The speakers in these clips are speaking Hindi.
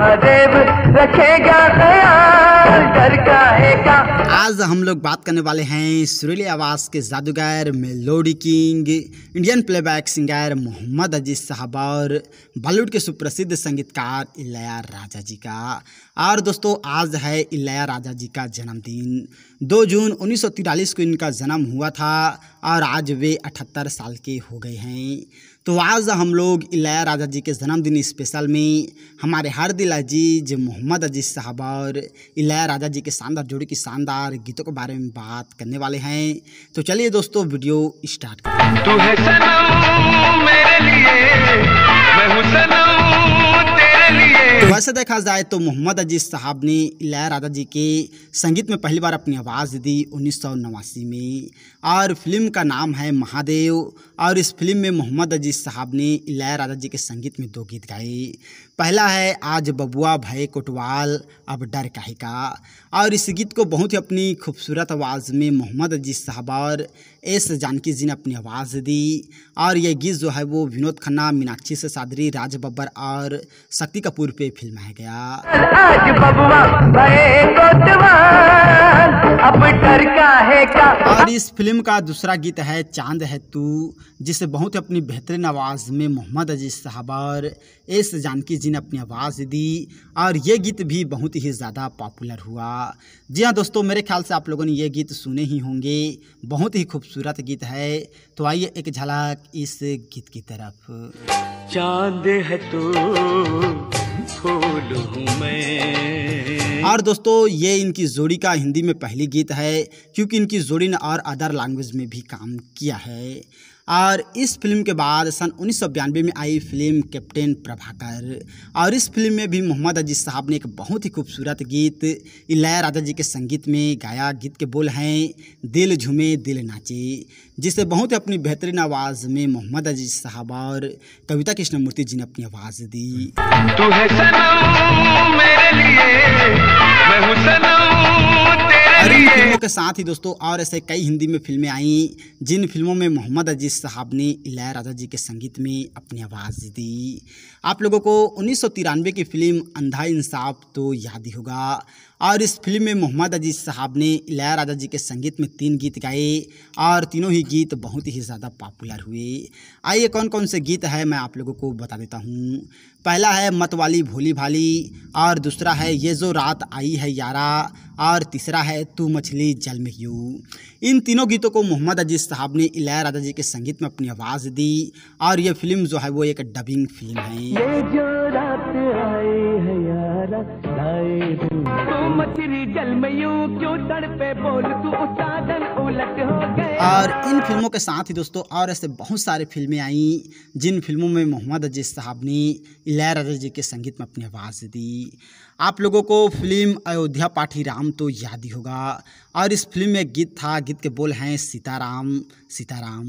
महादेव रखेगा ख्याल डर का आज हम लोग बात करने वाले हैं सुरीली आवाज़ के जादूगर melody king Indian playback singer Mohammad Aziz साहब और बॉलीवुड के सुप्रसिद्ध संगीतकार इलाया राजा जी का और दोस्तों आज है इलाया राजा जी का जन्मदिन 2 जून 1943 को इनका जन्म हुआ था और आज वे 78 साल के हो गए हैं तो आज हम लोग इलाया राजा जी के जन्मदिन स्पेशल में हमारे हार्दिल अजीज मोहम्मद अजीज साहब और इलाया राजा जी के शानदार जोड़ी की शानदार गीतों के बारे में बात करने वाले हैं तो चलिए दोस्तों वीडियो स्टार्ट करें तू है सनम मेरे लिए मैं हूं सनम से देखा जाए तो मोहम्मद अजीज साहब ने इलाया राजा जी के संगीत में पहली बार अपनी आवाज़ दी उन्नीस में और फिल्म का नाम है महादेव और इस फिल्म में मोहम्मद अजीज साहब ने इलाया राजा जी के संगीत में दो गीत गाए पहला है आज बबुआ भय कोटवाल अब डर कहे का और इस गीत को बहुत ही अपनी खूबसूरत आवाज़ में मोहम्मद अजीज साहब और एस जानकी जी ने अपनी आवाज़ दी और यह गीत जो है वो विनोद खन्ना मीनाक्षी से सादरी राज बब्बर और शक्ति कपूर पे फिल्माया गया आज और इस फिल्म का दूसरा गीत है चांद है तू जिसे बहुत अपनी बेहतरीन आवाज़ में मोहम्मद अजीज साहबर एस जानकी जी ने अपनी आवाज़ दी और ये गीत भी बहुत ही ज़्यादा पॉपुलर हुआ जी हाँ दोस्तों मेरे ख्याल से आप लोगों ने ये गीत सुने ही होंगे बहुत ही खूबसूरत गीत है तो आइए एक झलक इस गीत की तरफ चांद है तू फूल हूँ मैं और दोस्तों ये इनकी जोड़ी का हिंदी में पहली गीत है क्योंकि इनकी जोड़ी ने और अदर लैंग्वेज में भी काम किया है और इस फिल्म के बाद सन उन्नीस में आई फिल्म कैप्टन प्रभाकर और इस फिल्म में भी मोहम्मद अजीज साहब ने एक बहुत ही खूबसूरत गीत इलाया राजा जी के संगीत में गाया गीत के बोल हैं दिल झूमे दिल नाचे जिसे बहुत ही अपनी बेहतरीन आवाज़ में मोहम्मद अजीज साहब और कविता कृष्णमूर्ति जी ने अपनी आवाज़ दी तू है सनम मेरे लिए मैं हूँ सनम के साथ ही दोस्तों और ऐसे कई हिंदी में फिल्में आई जिन फिल्मों में मोहम्मद अजीज साहब ने इलाय राजा जी के संगीत में अपनी आवाज़ दी आप लोगों को उन्नीस की फिल्म अंधा इंसाफ तो याद ही होगा और इस फिल्म में मोहम्मद अजीज साहब ने इलाया राजा जी के संगीत में तीन गीत गाए और तीनों ही गीत बहुत ही ज़्यादा पॉपुलर हुए आइए कौन कौन से गीत है मैं आप लोगों को बता देता हूँ पहला है मत वाली भोली भाली और दूसरा है ये जो रात आई है यारा और तीसरा है तू मछली जल में यू इन तीनों गीतों को मोहम्मद अजीज साहब ने इलाया राजा जी के संगीत में अपनी आवाज़ दी और ये फिल्म जो है वो एक डबिंग फिल्म है ये जो रात आई है यारा, बोल तू उलट हो गए और इन फिल्मों के साथ ही दोस्तों और ऐसे बहुत सारे फिल्में आई जिन फिल्मों में मोहम्मद अजीज साहब ने इलायराजा जी के संगीत में अपनी आवाज़ दी आप लोगों को फिल्म अयोध्या पाठी राम तो याद ही होगा और इस फिल्म में गीत था गीत के बोल हैं सीताराम सीताराम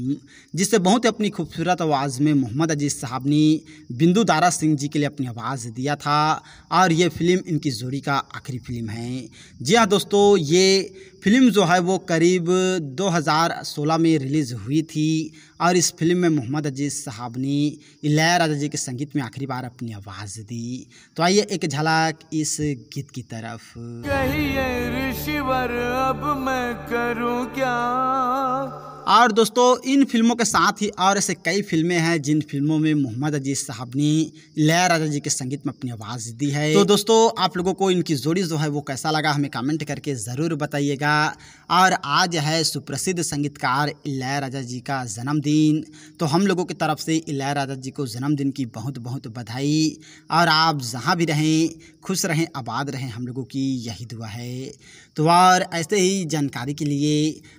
जिससे बहुत ही अपनी खूबसूरत आवाज़ में मोहम्मद अजीज साहब ने बिंदु दारा सिंह जी के लिए अपनी आवाज़ दिया था और ये फिल्म इनकी जोड़ी का आखिरी फिल्म है जी हाँ दोस्तों ये फिल्म जो है वो करीब 2016 में रिलीज़ हुई थी और इस फिल्म में मोहम्मद अजीज़ साहब ने इलाया राजा जी के संगीत में आखिरी बार अपनी आवाज़ दी तो आइए एक झलक इस गीत की तरफ कहिए ऋषिवर अब मैं करूं क्या और दोस्तों इन फिल्मों के साथ ही और ऐसे कई फिल्में हैं जिन फिल्मों में मोहम्मद अजीज साहब ने लया राजा जी के संगीत में अपनी आवाज़ दी है तो दोस्तों आप लोगों को इनकी जोड़ी जो है वो कैसा लगा हमें कमेंट करके ज़रूर बताइएगा और आज है सुप्रसिद्ध संगीतकार लया राजा जी का जन्मदिन तो हम लोगों की तरफ से लया राजा जी को जन्मदिन की बहुत बहुत बधाई और आप जहाँ भी रहें खुश रहें आबाद रहें हम लोगों की यही दुआ है तो और ऐसे ही जानकारी के लिए